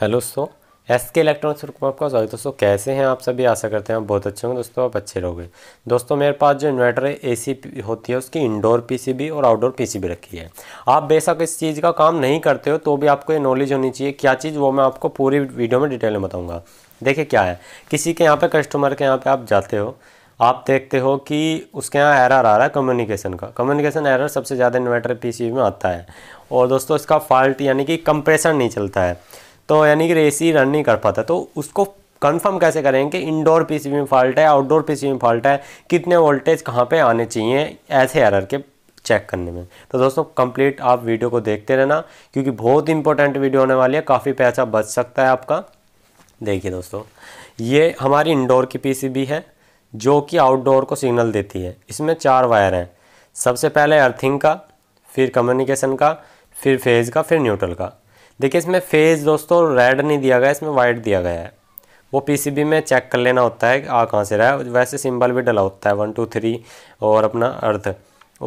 Hello दोस्तों S के electronics को आपका स्वागत दोस्तों कैसे हैं आप सभी आशा करते हैं आप बहुत अच्छे होंगे दोस्तों आप अच्छे रहोगे दोस्तों मेरे पास जो इन्वर्टर है एसी होती है उसकी इंडोर पीसीबी और आउटडोर पीसीबी रखी है आप बेशक इस चीज़ का काम नहीं करते हो तो भी आपको ये नॉलेज होनी चाहिए क्या चीज़ वो मैं आपको पूरी वीडियो में डिटेल में बताऊँगा देखिए क्या है किसी के यहाँ पर कस्टमर के यहाँ पर आप जाते हो आप देखते हो कि उसके यहाँ एरर आ रहा है कम्युनिकेशन का कम्युनिकेशन एरर सबसे ज़्यादा इन्वर्टर पी में आता है और दोस्तों इसका फॉल्ट यानी कि कंप्रेशन नहीं चलता है तो यानी कि रेसी रन नहीं कर पाता तो उसको कंफर्म कैसे करें कि इंडोर पीसीबी में फॉल्ट है आउटडोर पीसीबी में फॉल्ट है कितने वोल्टेज कहाँ पे आने चाहिए ऐसे एरर के चेक करने में तो दोस्तों कंप्लीट आप वीडियो को देखते रहना क्योंकि बहुत इंपॉर्टेंट वीडियो होने वाली है काफ़ी पैसा बच सकता है आपका देखिए दोस्तों ये हमारी इंडोर की पी है जो कि आउटडोर को सिग्नल देती है इसमें चार वायर हैं सबसे पहले अर्थिंग का फिर कम्युनिकेशन का फिर फेज़ का फिर न्यूट्रल का देखिए इसमें फेज़ दोस्तों रेड नहीं दिया गया इसमें वाइट दिया गया है वो पीसीबी में चेक कर लेना होता है आ कहाँ से रहा है वैसे सिंबल भी डला होता है वन टू थ्री और अपना अर्थ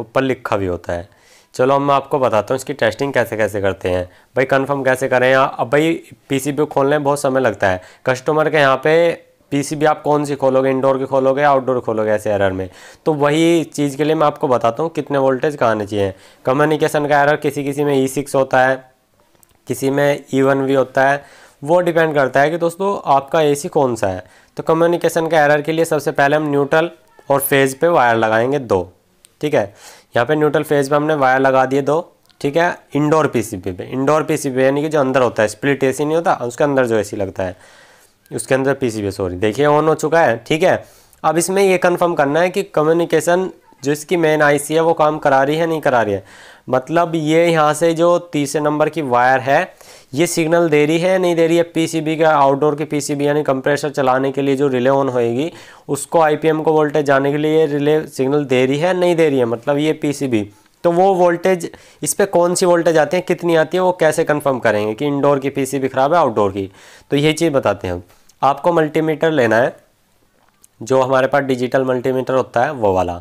ऊपर लिखा भी होता है चलो मैं आपको बताता हूँ इसकी टेस्टिंग कैसे कैसे करते हैं भाई कन्फर्म कैसे करें अब भाई पीसीबी खोलने में बहुत समय लगता है कस्टमर के यहाँ पर पीसीबी आप कौन सी खोलोगे इंडोर की खोलोगे आउटडोर खोलोगे ऐसे एरर में तो वही चीज़ के लिए मैं आपको बताता हूँ कितने वोल्टेज कहाँ आने चाहिए कम्युनिकेशन का एरर किसी किसी में ई e सिक्स होता है किसी में ईवन e भी होता है वो डिपेंड करता है कि दोस्तों आपका एसी कौन सा है तो कम्युनिकेशन के एरर के लिए सबसे पहले हम न्यूट्रल और फेज़ पे वायर लगाएंगे दो ठीक है यहाँ पे न्यूट्रल फेज़ पे हमने वायर लगा दिए दो ठीक है इंडोर पीसीबी पे इंडोर पीसीबी यानी कि जो अंदर होता है स्प्लिट एसी नहीं होता उसके अंदर जो एसी लगता है उसके अंदर पीसीबी सॉरी देखिए ऑन हो चुका है ठीक है अब इसमें यह कन्फर्म करना है कि कम्युनिकेशन जो इसकी मेन आईसी है वो काम करा रही है नहीं करा रही है मतलब ये यहाँ से जो तीसरे नंबर की वायर है ये सिग्नल दे रही है नहीं दे रही है पीसीबी का आउटडोर की पीसीबी यानी कंप्रेसर चलाने के लिए जो रिले ऑन होएगी उसको आईपीएम को वोल्टेज जाने के लिए रिले सिग्नल दे रही है नहीं दे रही है मतलब ये पीसीबी तो वो वोल्टेज इस पर कौन सी वोल्टेज आती है कितनी आती है वो कैसे कन्फर्म करेंगे कि इनडोर की पीसीबी ख़राब है आउटडोर की तो ये चीज़ बताते हैं हम आपको मल्टीमीटर लेना है जो हमारे पास डिजिटल मल्टीमीटर होता है वो वाला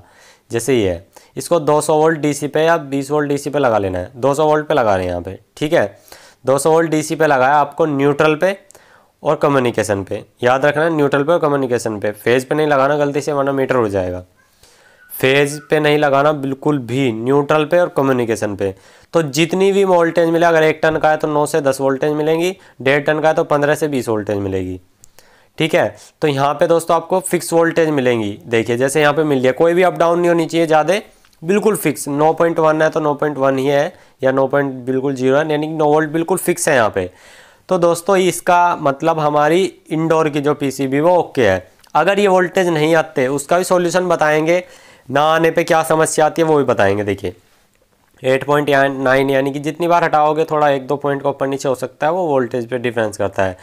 जैसे ये है इसको 200 वोल्ट डीसी पे या 20 वोल्ट डीसी पे लगा लेना है 200 वोल्ट पे लगा रहे हैं यहाँ पे ठीक है 200 वोल्ट डीसी पे लगाया आपको न्यूट्रल पे और कम्युनिकेशन पे याद रखना न्यूट्रल पे और कम्युनिकेशन पे फेज़ पे नहीं लगाना गलती से वरना मीटर उड़ जाएगा फेज़ पे नहीं लगाना बिल्कुल भी न्यूट्रल पे और कम्युनिकेशन पे तो जितनी भी वोल्टेज मिले अगर एक टन का है तो नौ से दस वोल्टेज मिलेंगी डेढ़ टन का है तो पंद्रह से बीस वोल्टेज मिलेगी ठीक है तो यहाँ पे दोस्तों आपको फिक्स वोल्टेज मिलेंगी देखिए जैसे यहाँ पे मिल गया कोई भी अप डाउन नहीं होनी चाहिए ज़्यादा बिल्कुल फिक्स 9.1 है तो 9.1 ही है या 9. बिल्कुल जीरो है यानी कि नो वोल्ट बिल्कुल फिक्स है यहाँ पे तो दोस्तों इसका मतलब हमारी इंडोर की जो पीसीबी वो ओके है अगर ये वोल्टेज नहीं आते उसका भी सोल्यूशन बताएंगे ना आने पर क्या समस्या आती है वो भी बताएंगे देखिए एट पॉइंट नाइन यानी कि जितनी बार हटाओगे थोड़ा एक दो पॉइंट का ऊपर नीचे हो सकता है वो वोल्टेज पे डिफरेंस करता है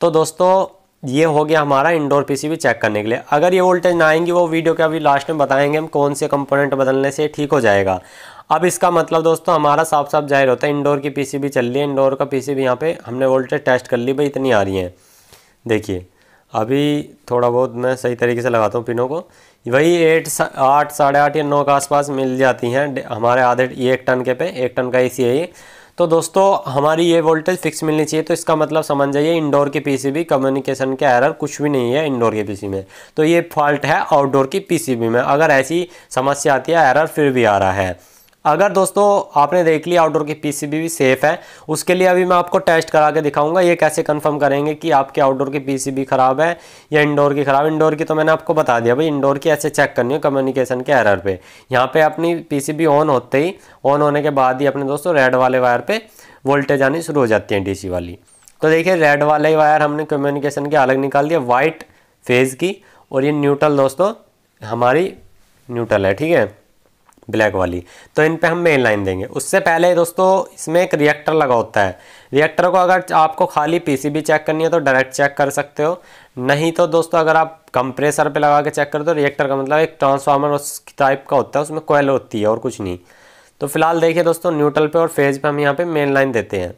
तो दोस्तों ये हो गया हमारा इंडोर पीसीबी चेक करने के लिए अगर ये वोल्टेज ना आएंगी वो वीडियो के अभी लास्ट में बताएंगे हम कौन से कंपोनेंट बदलने से ठीक हो जाएगा अब इसका मतलब दोस्तों हमारा साफ साफ जाहिर होता है इंडोर की पीसीबी चल रही है इंडोर का पीसीबी यहाँ पे हमने वोल्टेज टेस्ट कर ली भाई इतनी आ रही है देखिए अभी थोड़ा बहुत मैं सही तरीके से लगाता हूँ पिनों को वही एट आठ साढ़े आठ या नौ के आसपास मिल जाती हैं हमारे आधे ये एक टन के पे एक टन का ए सी है तो दोस्तों हमारी ये वोल्टेज फिक्स मिलनी चाहिए तो इसका मतलब समझ जाइए इंडोर की पीसीबी कम्युनिकेशन के एरर कुछ भी नहीं है इंडोर के पीसीबी में तो ये फॉल्ट है आउटडोर की पीसीबी में अगर ऐसी समस्या आती है एरर फिर भी आ रहा है अगर दोस्तों आपने देख लिया आउटडोर की पीसीबी भी सेफ़ है उसके लिए अभी मैं आपको टेस्ट करा के दिखाऊंगा ये कैसे कंफर्म करेंगे कि आपके आउटडोर की पीसीबी ख़राब है या इंडोर की ख़राब इंडोर की तो मैंने आपको बता दिया भाई इंडोर की ऐसे चेक करनी है कम्युनिकेशन के एरर पे यहाँ पे अपनी पीसीबी ऑन होते ही ऑन होने के बाद ही अपने दोस्तों रेड वाले वायर पर वोल्टेज आनी शुरू हो जाती है डी वाली तो देखिए रेड वाले वायर हमने कम्युनिकेशन के अलग निकाल दिया वाइट फेज़ की और ये न्यूट्रल दोस्तों हमारी न्यूट्रल है ठीक है ब्लैक वाली तो इन पे हम मेन लाइन देंगे उससे पहले दोस्तों इसमें एक रिएक्टर लगा होता है रिएक्टर को अगर आपको खाली पीसीबी चेक करनी है तो डायरेक्ट चेक कर सकते हो नहीं तो दोस्तों अगर आप कंप्रेसर पे लगा के चेक कर तो रिएक्टर का मतलब एक ट्रांसफार्मर उस टाइप का होता है उसमें कोयल होती है और कुछ नहीं तो फिलहाल देखिए दोस्तों न्यूट्रल पर और फेज पर हम यहाँ पर मेन लाइन देते हैं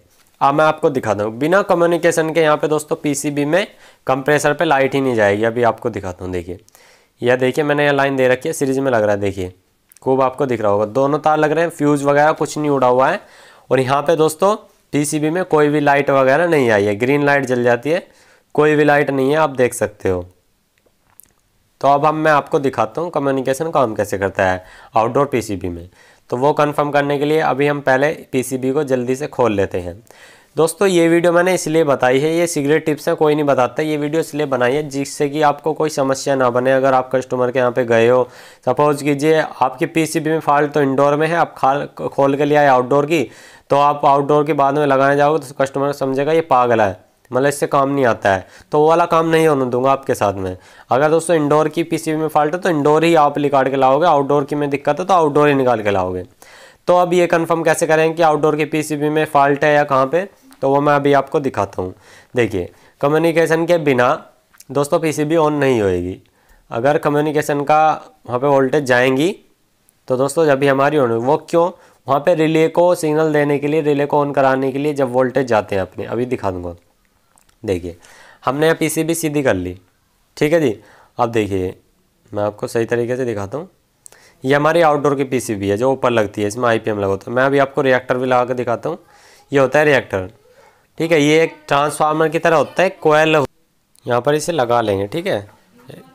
अब मैं आपको दिखा दूँ बिना कम्युनिकेशन के यहाँ पर दोस्तों पी में कंप्रेसर पर लाइट ही नहीं जाएगी अभी आपको दिखाता हूँ देखिए यह देखिए मैंने यह लाइन दे रखी है सीरीज में लग रहा है देखिए कोब आपको दिख रहा होगा दोनों तार लग रहे हैं फ्यूज वगैरह कुछ नहीं उड़ा हुआ है और यहाँ पे दोस्तों पीसीबी में कोई भी लाइट वगैरह नहीं आई है ग्रीन लाइट जल जाती है कोई भी लाइट नहीं है आप देख सकते हो तो अब हम मैं आपको दिखाता हूँ कम्युनिकेशन काम कैसे करता है आउटडोर पी में तो वो कन्फर्म करने के लिए अभी हम पहले पी को जल्दी से खोल लेते हैं दोस्तों ये वीडियो मैंने इसलिए बताई है ये सिगरेट टिप्स हैं कोई नहीं बताता ये वीडियो इसलिए बनाई है जिससे कि आपको कोई समस्या ना बने अगर आप कस्टमर के यहाँ पे गए हो सपोज़ कीजिए आपके पीसीबी में फॉल्ट तो इंडोर में है आप खाल खोल के लिए आए आउटडोर की तो आप आउटडोर के बाद में लगाने जाओगे तो कस्टमर समझेगा ये पागल है मतलब इससे काम नहीं आता है तो वो वाला काम नहीं होने दूंगा आपके साथ में अगर दोस्तों इंडोर की पीसीबी में फॉल्ट है तो इंडोर ही आप निकाल के लाओगे आउटडोर की में दिक्कत है तो आउटडोर ही निकाल के लाओगे तो अब ये कंफर्म कैसे करें कि आउटडोर के पीसीबी में फॉल्ट है या कहाँ पे तो वो मैं अभी आपको दिखाता हूँ देखिए कम्युनिकेशन के बिना दोस्तों पीसीबी ऑन नहीं होएगी अगर कम्युनिकेशन का वहाँ पे वोल्टेज जाएंगी तो दोस्तों जब भी हमारी ऑन होगी वो क्यों वहाँ पे रिले को सिग्नल देने के लिए रिले को ऑन कराने के लिए जब वोल्टेज जाते हैं अपने अभी दिखा दूँगा देखिए हमने यहाँ पीसीबी सीधी कर ली ठीक है जी अब देखिए मैं आपको सही तरीके से दिखाता हूँ ये हमारी आउटडोर की पीसीबी है जो ऊपर लगती है इसमें आईपीएम लगा होता तो। है मैं अभी आपको रिएक्टर भी लगा के दिखाता हूँ ये होता है रिएक्टर ठीक है ये एक ट्रांसफार्मर की तरह होता है कोयल यहाँ पर इसे लगा लेंगे ठीक है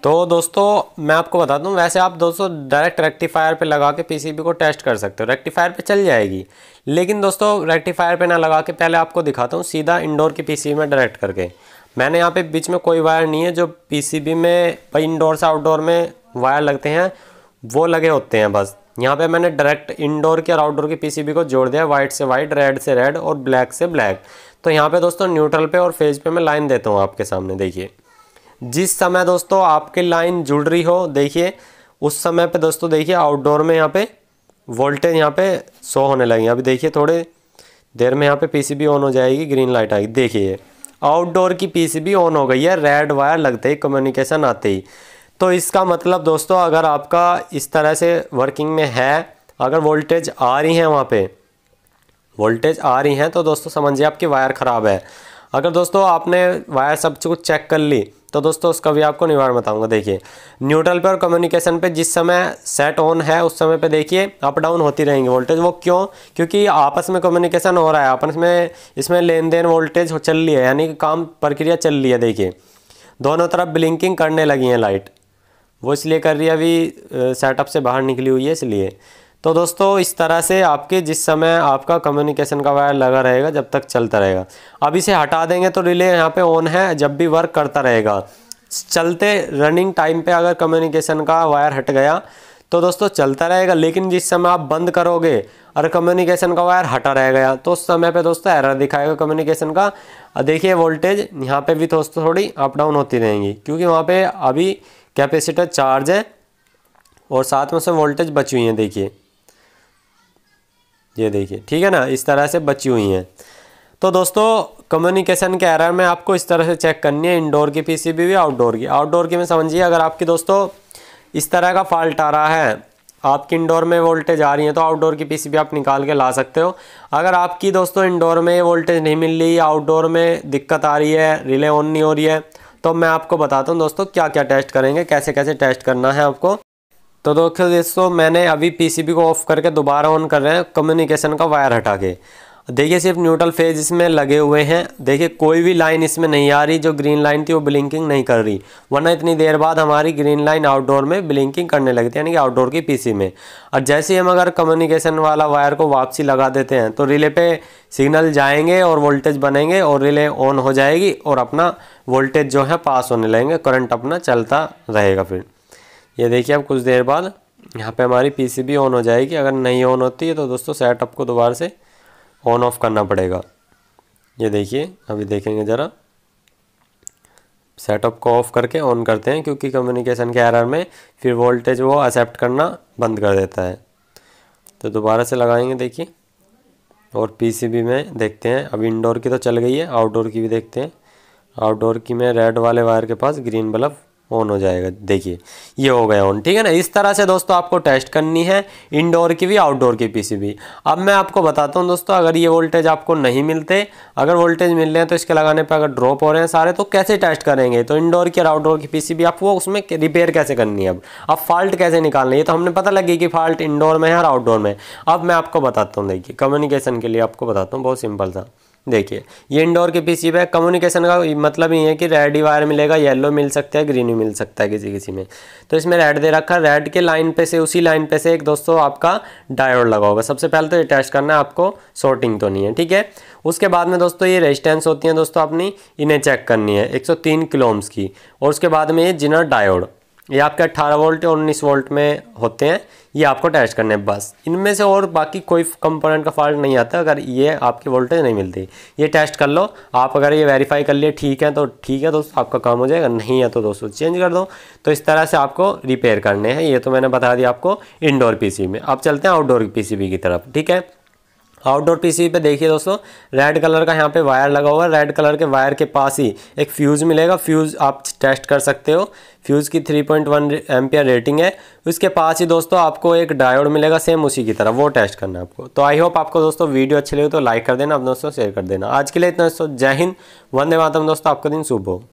तो दोस्तों मैं आपको बता दूं वैसे आप दोस्तों डायरेक्ट रेक्टिफायर पे लगा के पीसीबी को टेस्ट कर सकते हो रेक्टिफायर पे चल जाएगी लेकिन दोस्तों रेक्टिफायर पे ना लगा के पहले आपको दिखाता हूँ सीधा इंडोर की पीसीबी में डायरेक्ट करके मैंने यहाँ पे बीच में कोई वायर नहीं है जो पीसीबी में इंडोर से आउटडोर में वायर लगते हैं वो लगे होते हैं बस यहाँ पर मैंने डायरेक्ट इंडोर की और आउटडोर की पी को जोड़ दिया वाइट से वाइट रेड से रेड और ब्लैक से ब्लैक तो यहाँ पे दोस्तों न्यूट्रल पे और फेज पे मैं लाइन देता हूँ आपके सामने देखिए जिस समय दोस्तों आपकी लाइन जुड़ रही हो देखिए उस समय पे दोस्तों देखिए आउटडोर में यहाँ पे वोल्टेज यहाँ पे शो होने लगेंगे अभी देखिए थोड़े देर में यहाँ पे पीसीबी ऑन हो जाएगी ग्रीन लाइट आएगी देखिए आउटडोर की पीसीबी ऑन हो गई है रेड वायर लगते ही कम्युनिकेशन आते ही तो इसका मतलब दोस्तों अगर आपका इस तरह से वर्किंग में है अगर वोल्टेज आ रही है वहाँ पे वोल्टेज आ रही हैं तो दोस्तों समझिए आपकी वायर ख़राब है अगर दोस्तों आपने वायर सब कुछ चेक कर ली तो दोस्तों उसका भी आपको निवारण बताऊंगा देखिए न्यूट्रल पर और कम्युनिकेशन पे जिस समय सेट ऑन है उस समय पे देखिए अप डाउन होती रहेंगी वोल्टेज वो क्यों क्योंकि आपस में कम्युनिकेशन हो रहा है आपस में इसमें लेन देन वोल्टेज चल रही है यानी कि काम प्रक्रिया चल रही है देखिए दोनों तरफ ब्लिंकिंग करने लगी हैं लाइट वो इसलिए कर रही है अभी सेटअप से बाहर निकली हुई है इसलिए तो दोस्तों इस तरह से आपके जिस समय आपका कम्युनिकेशन का वायर लगा रहेगा जब तक चलता रहेगा अब इसे हटा देंगे तो रिले यहाँ पे ऑन है जब भी वर्क करता रहेगा चलते रनिंग टाइम पे अगर कम्युनिकेशन का वायर हट गया तो दोस्तों चलता रहेगा लेकिन जिस समय आप बंद करोगे और कम्युनिकेशन का वायर हटा रह गया तो उस समय पे दोस्तों एरर दिखाएगा कम्युनिकेशन का देखिए वोल्टेज यहाँ पे भी दोस्तों थोड़ी अप डाउन होती रहेंगी क्योंकि वहाँ पे अभी कैपेसिटर चार्ज है और साथ में से वोल्टेज बची हुई है देखिए ये देखिए ठीक है ना इस तरह से बची हुई हैं तो दोस्तों कम्युनिकेशन के एरर में आपको इस तरह से चेक करनी है इंडोर की पीसीबी भी आउटडोर की आउटडोर की में समझिए अगर आपकी दोस्तों इस तरह का फॉल्ट आ रहा है आपकी इंडोर में वोल्टेज आ रही है तो आउटडोर की पीसीबी आप निकाल के ला सकते हो अगर आपकी दोस्तों इंडोर में वोल्टेज नहीं मिल रही आउटडोर में दिक्कत आ रही है रिले ऑन नहीं हो रही है तो मैं आपको बताता हूँ दोस्तों क्या क्या टेस्ट करेंगे कैसे कैसे टेस्ट करना है आपको तो दोस्तों दोस्तों मैंने अभी पीसीबी को ऑफ करके दोबारा ऑन कर रहे हैं कम्युनिकेशन का वायर हटा के देखिए सिर्फ न्यूट्रल फेज इसमें लगे हुए हैं देखिए कोई भी लाइन इसमें नहीं आ रही जो ग्रीन लाइन थी वो ब्लिंकिंग नहीं कर रही वरना इतनी देर बाद हमारी ग्रीन लाइन आउटडोर में ब्लिंकिंग करने लगती है यानी कि आउटडोर की पीसी में और जैसे ही हम अगर कम्युनिकेशन वाला वायर को वापसी लगा देते हैं तो रिले पे सिग्नल जाएंगे और वोल्टेज बनेंगे और रिले ऑन हो जाएगी और अपना वोल्टेज जो है पास होने लगेंगे करंट अपना चलता रहेगा फिर ये देखिए अब कुछ देर बाद यहाँ पे हमारी पीसीबी ऑन हो जाएगी अगर नहीं ऑन होती है तो दोस्तों सेटअप को दोबारा से ऑन ऑफ करना पड़ेगा ये देखिए अभी देखेंगे ज़रा सेटअप को ऑफ करके ऑन करते हैं क्योंकि कम्युनिकेशन के एरर में फिर वोल्टेज वो एक्सेप्ट करना बंद कर देता है तो दोबारा से लगाएंगे देखिए और पीसीबी में देखते हैं अब इंडोर की तो चल गई है आउटडोर की भी देखते हैं आउटडोर की में रेड वाले वायर के पास ग्रीन बल्ब ऑन हो जाएगा देखिए ये हो गया ऑन ठीक है ना इस तरह से दोस्तों आपको टेस्ट करनी है इंडोर की भी आउटडोर की पीसीबी अब मैं आपको बताता हूँ दोस्तों अगर ये वोल्टेज आपको नहीं मिलते अगर वोल्टेज मिल रहे हैं तो इसके लगाने पर अगर ड्रॉप हो रहे हैं सारे तो कैसे टेस्ट करेंगे तो इंडोर की और आउटडोर की भी आपको उसमें रिपेयर कैसे करनी है अब अब फॉल्ट कैसे निकालनी है तो हमने पता लगी कि फॉल्ट इंडोर में है और आउटडोर में अब मैं आपको बताता हूँ देखिए कम्युनिकेशन के लिए आपको बताता हूँ बहुत सिंपल था देखिए ये इंडोर के पीसीब है कम्युनिकेशन का मतलब ये है कि रेड ही वायर मिलेगा येलो मिल सकता है ग्रीन ही मिल सकता है किसी किसी में तो इसमें रेड दे रखा रेड के लाइन पे से उसी लाइन पे से एक दोस्तों आपका डायोड लगा होगा सबसे पहले तो ये टेस्ट करना है आपको शॉर्टिंग तो नहीं है ठीक है उसके बाद में दोस्तों ये रेजिस्टेंस होती हैं दोस्तों अपनी इन्हें चेक करनी है एक तीन किलोम्स की और उसके बाद में ये जिनर डायोड ये आपके 18 वोल्ट और 19 वोल्ट में होते हैं ये आपको टेस्ट करने हैं बस इनमें से और बाकी कोई कंपोनेंट का फॉल्ट नहीं आता अगर ये आपकी वोल्टेज नहीं मिलती ये टेस्ट कर लो आप अगर ये वेरीफाई कर लिए ठीक है तो ठीक है दोस्तों आपका काम हो जाएगा नहीं है तो दोस्तों तो चेंज कर दो तो इस तरह से आपको रिपेयर करने हैं ये तो मैंने बता दिया आपको इनडोर पी में अब चलते हैं आउटडोर पी की तरफ ठीक है आउटडोर पीसीबी पे देखिए दोस्तों रेड कलर का यहाँ पे वायर लगा हुआ है रेड कलर के वायर के पास ही एक फ्यूज़ मिलेगा फ्यूज़ आप टेस्ट कर सकते हो फ्यूज़ की 3.1 पॉइंट रेटिंग है उसके पास ही दोस्तों आपको एक डायोड मिलेगा सेम उसी की तरह वो टेस्ट करना है आपको तो आई होप आपको दोस्तों वीडियो अच्छी लगे तो लाइक कर देना आप दोस्तों शेयर कर देना आज के लिए इतना दोस्तों जय हिंद वंदे मातम दोस्तों आपका दिन शुभ हो